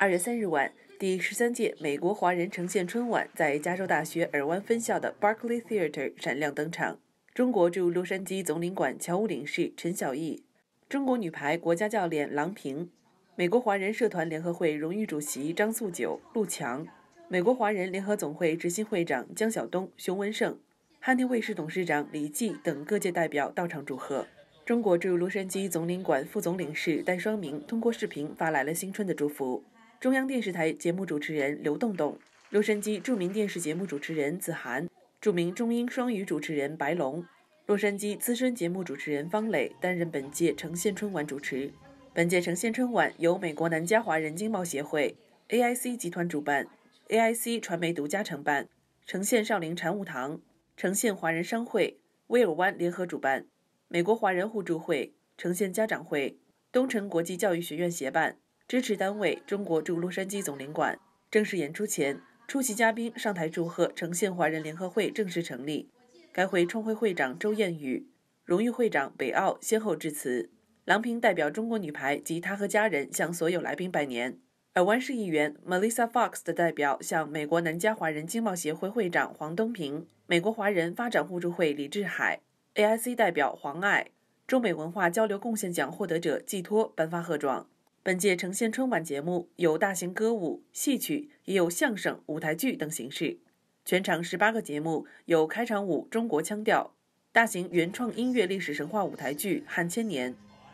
二月三日晚，第十三届美国华人呈现春晚在加州大学尔湾分校的 Berkeley Theater 闪亮登场。中国驻洛杉矶总领馆侨务领事陈小毅、中国女排国家教练郎平、美国华人社团联合会荣誉主席张素九、陆强、美国华人联合总会执行会长江晓东、熊文胜、汉庭卫视董事长李继等各界代表到场祝贺。中国驻洛杉矶总领馆副总领事戴双明通过视频发来了新春的祝福。中央电视台节目主持人刘栋栋，洛杉矶著名电视节目主持人子涵，著名中英双语主持人白龙，洛杉矶资深节目主持人方磊担任本届呈现春晚主持。本届呈现春晚由美国南加华人经贸协会 AIC 集团主办，AIC 传媒独家承办，呈现少林禅悟堂，呈现华人商会威尔湾联合主办，美国华人互助会呈现家长会，东城国际教育学院协办。支持单位：中国驻洛杉矶总领馆。正式演出前，出席嘉宾上台祝贺。城县华人联合会正式成立，该会创会会长周艳宇、荣誉会长北奥先后致辞。郎平代表中国女排及她和家人向所有来宾拜年。尔湾市议员 Melissa Fox 的代表向美国南加华人经贸协会会长黄东平、美国华人发展互助会李志海、AIC 代表黄爱、中美文化交流贡献奖获得者寄托颁发贺状。本届呈现春晚节目有大型歌舞、戏曲，也有相声、舞台剧等形式。全场十八个节目有开场舞《中国腔调》，大型原创音乐历史神话舞台剧《汉千年》，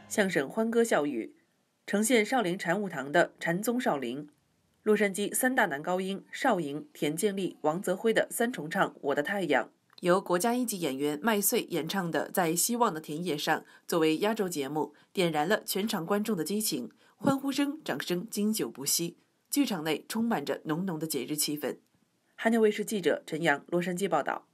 相声《欢歌笑语》，呈现少林禅舞堂的禅宗少林，洛杉矶三大男高音邵莹、田建利、王泽辉的三重唱《我的太阳》。由国家一级演员麦穗演唱的《在希望的田野上》作为压轴节目，点燃了全场观众的激情，欢呼声、掌声经久不息，剧场内充满着浓浓的节日气氛。哈牛卫视记者陈阳，洛杉矶报道。